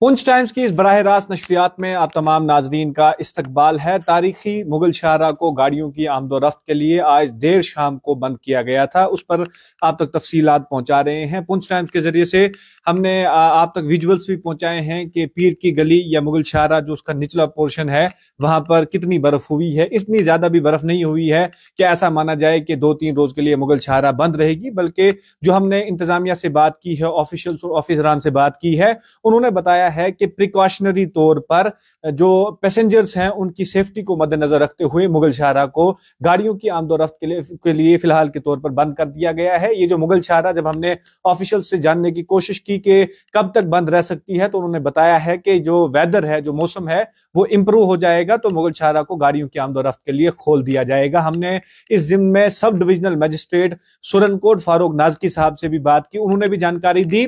Poonch times की इस बरह रास्त नशरियात में आप तमाम नाजरीन का इस्तकबाल है तारीखी मुगल शाहरा को गाड़ियों की आमदोरफ्त के लिए आज देर शाम को बंद किया गया था उस पर आप तक तफसीलात पहुंचा रहे हैं पुंछ टाइम्स के जरिए से हमने आप तक विजुअल्स भी पहुंचाए हैं कि पीर की गली या मुगल शाहरा जो उसका निचला पोर्शन है वहां पर कितनी बर्फ हुई है इतनी ज्यादा भी बर्फ नहीं हुई है कि ऐसा माना जाए कि दो तीन रोज के लिए मुगल शाहरा बंद रहेगी बल्कि जो हमने इंतजामिया से बात की है ऑफिशल्स और ऑफिसरान से बात की है उन्होंने बताया गया है कि प्रिकॉशनरी तौर पर जो पैसेंजर्स हैं उनकी सेफ्टी को मद्देनजर रखते हुए मुगल शाहरा को गाड़ियों की आमदोरफ्त के लिए के लिए फिलहाल के तौर पर बंद कर दिया गया है ये जो मुगल शाहरा जब हमने ऑफिशियल से जानने की कोशिश की कि कब तक बंद रह सकती है तो उन्होंने बताया है कि जो वेदर है जो मौसम है वो इम्प्रूव हो जाएगा तो मुगल शाहरा को गाड़ियों की आमदोरफ्त के लिए खोल दिया जाएगा हमने इस जिम में sub divisional magistrate Surankote Farooq Nazki साहब से भी बात की उन्होंने भी जानकारी दी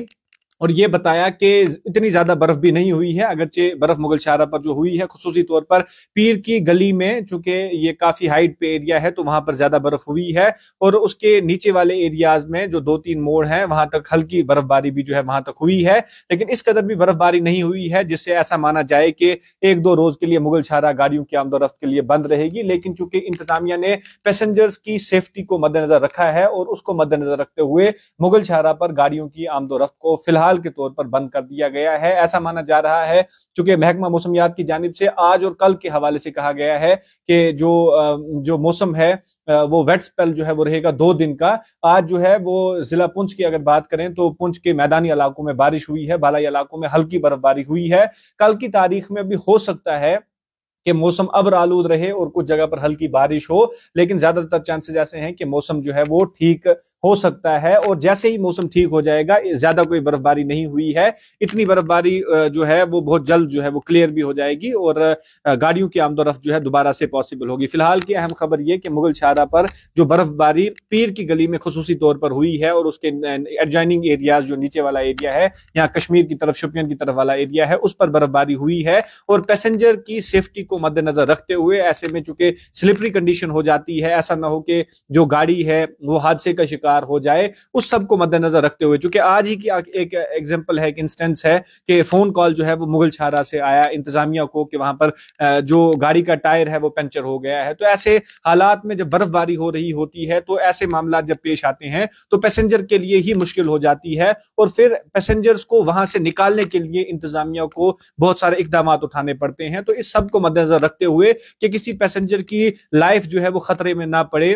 और ये बताया कि इतनी ज्यादा बर्फ भी नहीं हुई है अगरचे बर्फ मुगल शाहरा पर जो हुई है खसूसी तौर पर पीर की गली में चूंकि ये काफी हाइट पे एरिया है तो वहां पर ज्यादा बर्फ हुई है और उसके नीचे वाले एरियाज में जो दो तीन मोड़ हैं वहां तक हल्की बर्फबारी भी जो है वहां तक हुई है लेकिन इस कदर भी बर्फबारी नहीं हुई है जिससे ऐसा माना जाए कि एक दो रोज के लिए मुगल शाहरा गाड़ियों की आमदोरफ्त के लिए बंद रहेगी लेकिन चूंकि इंतजामिया ने पैसेंजर्स की सेफ्टी को मद्देनजर रखा है और उसको मद्देनजर रखते हुए मुगल शाहरा पर गाड़ियों की आमदोरफ्त को फिलहाल फिलहाल के तौर पर बंद कर दिया गया है ऐसा माना जा रहा है चूंकि महकमा मौसमियात की जानब से आज और कल के हवाले से कहा गया है कि जो जो मौसम है वो वेट स्पेल जो है वो रहेगा दो दिन का आज जो है वो जिला पुंछ की अगर बात करें तो पुंछ के मैदानी इलाकों में बारिश हुई है बालाई इलाकों में हल्की बर्फबारी हुई है कल की तारीख में भी हो सकता है कि मौसम अबर आलूद रहे और कुछ जगह पर हल्की बारिश हो लेकिन ज्यादातर चांसेस ऐसे हैं कि मौसम जो है वो ठीक हो सकता है और जैसे ही मौसम ठीक हो जाएगा ज्यादा कोई बर्फबारी नहीं हुई है इतनी बर्फबारी जो है वो बहुत जल्द जो है वो क्लियर भी हो जाएगी और गाड़ियों की आमदोरफ जो है दोबारा से पॉसिबल होगी फिलहाल की अहम खबर यह कि मुगल छारा पर जो बर्फबारी पीर की गली में खसूसी तौर पर हुई है और उसके एडजाइनिंग एरियाज जो नीचे वाला एरिया है यहाँ कश्मीर की तरफ शुपियन की तरफ वाला एरिया है उस पर बर्फबारी हुई है और पैसेंजर की सेफ्टी को मद्देनजर रखते हुए ऐसे में चूंकि स्लिपरी कंडीशन हो जाती है ऐसा ना हो कि जो गाड़ी है वो हादसे का शिकार हो जाए उस सब को मद्देनजर रखते हुए चूंकि आज ही की एक एग्जाम्पल है एक इंस्टेंस है कि फोन कॉल जो है वो मुगल छारा से आया इंतजामिया को कि वहां पर जो गाड़ी का टायर है वो पंचर हो गया है तो ऐसे हालात में जब बर्फबारी हो रही होती है तो ऐसे मामला जब पेश आते हैं तो पैसेंजर के लिए ही मुश्किल हो जाती है और फिर पैसेंजर्स को वहां से निकालने के लिए इंतजामिया को बहुत सारे इकदाम उठाने पड़ते हैं तो इस सब को मद्देनजर रखते हुए कि किसी पैसेंजर की लाइफ जो है वो खतरे में ना पड़े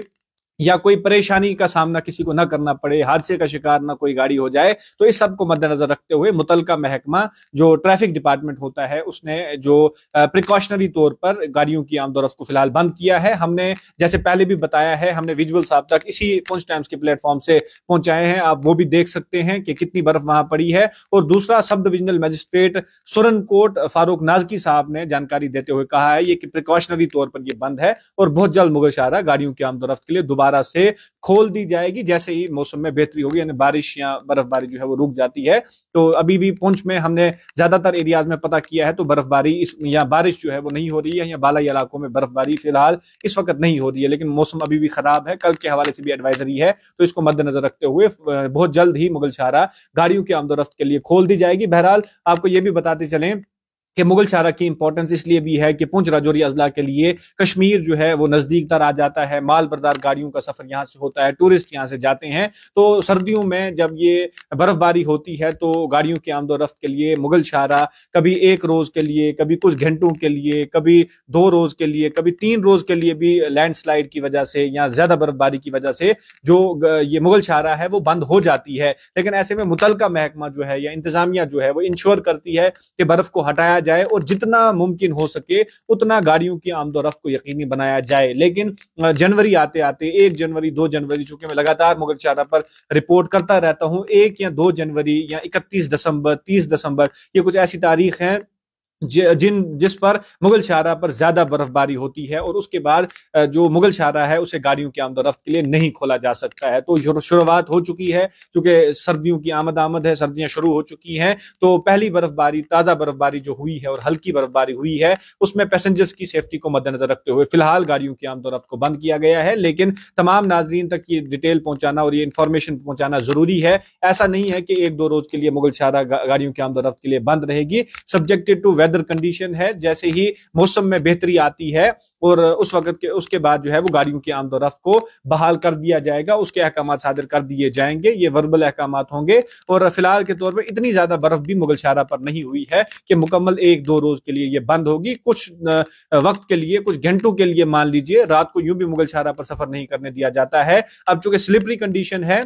या कोई परेशानी का सामना किसी को ना करना पड़े हादसे का शिकार ना कोई गाड़ी हो जाए तो इस सब को मद्देनजर रखते हुए मुतलका महकमा जो ट्रैफिक डिपार्टमेंट होता है उसने जो प्रिकॉशनरी तौर पर गाड़ियों की आमदोरफ्त को फिलहाल बंद किया है हमने जैसे पहले भी बताया है हमने विजुअल साहब तक इसी पुंछ टाइम्स के प्लेटफॉर्म से पहुंचाए हैं आप वो भी देख सकते हैं कि कितनी बर्फ वहां पड़ी है और दूसरा sub divisional magistrate Surankote Farooq Nazki साहब ने जानकारी देते हुए कहा है ये कि प्रिकॉशनरी तौर पर यह बंद है और बहुत जल्द मुगल शाह गाड़ियों की आमदोरफ़्त के लिए दोबारा दोबारा से खोल दी जाएगी जैसे ही मौसम में बेहतरी होगी यानी बारिश या बर्फबारी जो है वो रुक जाती है तो अभी भी पुंछ में हमने ज्यादातर एरियाज में पता किया है तो बर्फबारी या बारिश जो है वो नहीं हो रही है या बालाई इलाकों में बर्फबारी फिलहाल इस वक्त नहीं हो रही है लेकिन मौसम अभी भी खराब है कल के हवाले से भी एडवाइजरी है तो इसको मद्देनजर रखते हुए बहुत जल्द ही मुगल गाड़ियों की आमदोरफ्त के लिए खोल दी जाएगी बहरहाल आपको ये भी बताते चलें कि मुगल शाहरा की इंपॉर्टेंस इसलिए भी है कि पुंछ राजौरी अजला के लिए कश्मीर जो है वो नजदीक तर आ जाता है माल बरदार गाड़ियों का सफर यहाँ से होता है टूरिस्ट यहाँ से जाते हैं तो सर्दियों में जब ये बर्फबारी होती है तो गाड़ियों की आमदोरफ़्त के लिए मुगल शाहरा कभी एक रोज के लिए कभी कुछ घंटों के लिए कभी दो रोज के लिए कभी तीन रोज के लिए भी लैंड की वजह से या ज्यादा बर्फबारी की वजह से जो ये मुगल शाहरा है वो बंद हो जाती है लेकिन ऐसे में मुतल महकमा जो है या इंतजामिया जो है वो इंश्योर करती है कि बर्फ को हटाया जाए और जितना मुमकिन हो सके उतना गाड़ियों की आमदोरफ को यकीनी बनाया जाए लेकिन जनवरी आते आते एक जनवरी दो जनवरी चूंकि मैं लगातार मुगल चारा पर रिपोर्ट करता रहता हूं एक या दो जनवरी या इकतीस दिसंबर तीस दिसंबर ये कुछ ऐसी तारीख है जिन जिस पर मुगल शाहरा पर ज्यादा बर्फबारी होती है और उसके बाद जो मुगल शाहरा है उसे गाड़ियों की आमदोरफ़्त के लिए नहीं खोला जा सकता है तो शुरुआत हो चुकी है चूंकि सर्दियों की आमद आमद है सर्दियां शुरू हो चुकी हैं तो पहली बर्फबारी ताज़ा बर्फबारी जो हुई है और हल्की बर्फबारी हुई है उसमें पैसेंजर्स की सेफ्टी को मद्देनजर रखते हुए फिलहाल गाड़ियों की आमदोरफ्त रफ्त को बंद किया गया है लेकिन तमाम नाजरीन तक ये डिटेल पहुंचाना और ये इन्फॉर्मेशन पहुंचाना जरूरी है ऐसा नहीं है कि एक दो रोज के लिए मुगल शाहरा गाड़ियों की आमदोरफ्त रफ्त के लिए बंद रहेगी subjected to weather weather condition है जैसे ही मौसम में बेहतरी आती है और उस वक्त के उसके बाद जो है वो गाड़ियों की आमदोरफ्त को बहाल कर दिया जाएगा उसके अहकाम सादर कर दिए जाएंगे ये वर्बल अहकाम होंगे और फिलहाल के तौर पर इतनी ज्यादा बर्फ भी मुगल शाहरा पर नहीं हुई है कि मुकम्मल एक दो रोज के लिए ये बंद होगी कुछ वक्त के लिए कुछ घंटों के लिए मान लीजिए रात को यूं भी मुगल शाहरा पर सफर नहीं करने दिया जाता है अब चूंकि स्लिपरी कंडीशन है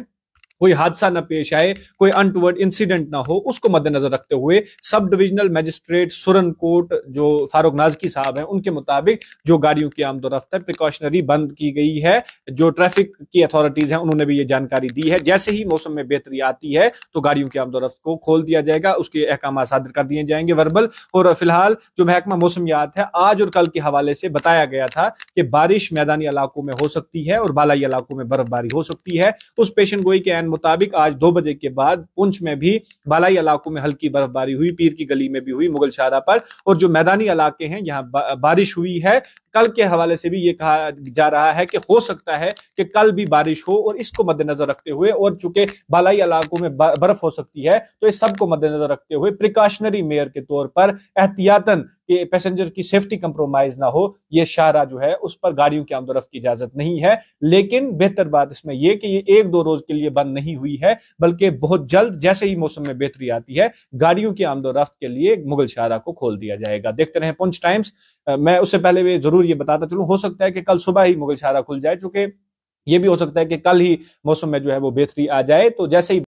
कोई हादसा न पेश आए कोई अनटूवर्ड इंसिडेंट ना हो उसको मद्देनजर रखते हुए सब डिविजनल मजिस्ट्रेट कोर्ट जो फारूक नाजकी साहब हैं उनके मुताबिक जो गाड़ियों की आमदो है प्रिकॉशनरी बंद की गई है जो ट्रैफिक की अथॉरिटीज हैं उन्होंने भी ये जानकारी दी है जैसे ही मौसम में बेहतरी आती है तो गाड़ियों की आमदो को खोल दिया जाएगा उसके अहकाम सादर कर दिए जाएंगे वर्बल और फिलहाल जो महकमा मौसमियात है आज और कल के हवाले से बताया गया था कि बारिश मैदानी इलाकों में हो सकती है और बालाई इलाकों में बर्फबारी हो सकती है उस पेशन गोई के एन मुताबिक आज दो बजे के बाद पुंछ में भी बालाई इलाकों में हल्की बर्फबारी हुई पीर की गली में भी हुई मुगल शाहरा पर और जो मैदानी इलाके हैं यहाँ बारिश हुई है कल के हवाले से भी ये कहा जा रहा है कि हो सकता है कि कल भी बारिश हो और इसको मद्देनजर रखते हुए और चूंकि बालाई इलाकों में बर्फ हो सकती है तो इस सबको मद्देनजर रखते हुए प्रिकॉशनरी मेयर के तौर पर एहतियातन कि पैसेंजर की सेफ्टी कंप्रोमाइज ना हो ये शाहरा जो है उस पर गाड़ियों की आमदोरफ की इजाजत नहीं है लेकिन बेहतर बात इसमें यह कि ये एक दो रोज के लिए बंद नहीं हुई है बल्कि बहुत जल्द जैसे ही मौसम में बेहतरी आती है गाड़ियों की आमदोरफ के लिए मुगल शाहरा को खोल दिया जाएगा देखते रहे पुंछ टाइम्स मैं उससे पहले भी जरूर ये बताता चलूं हो सकता है कि कल सुबह ही मुगल शाहरा खुल जाए चूंकि ये भी हो सकता है कि कल ही मौसम में जो है वो बेहतरी आ जाए तो जैसे ही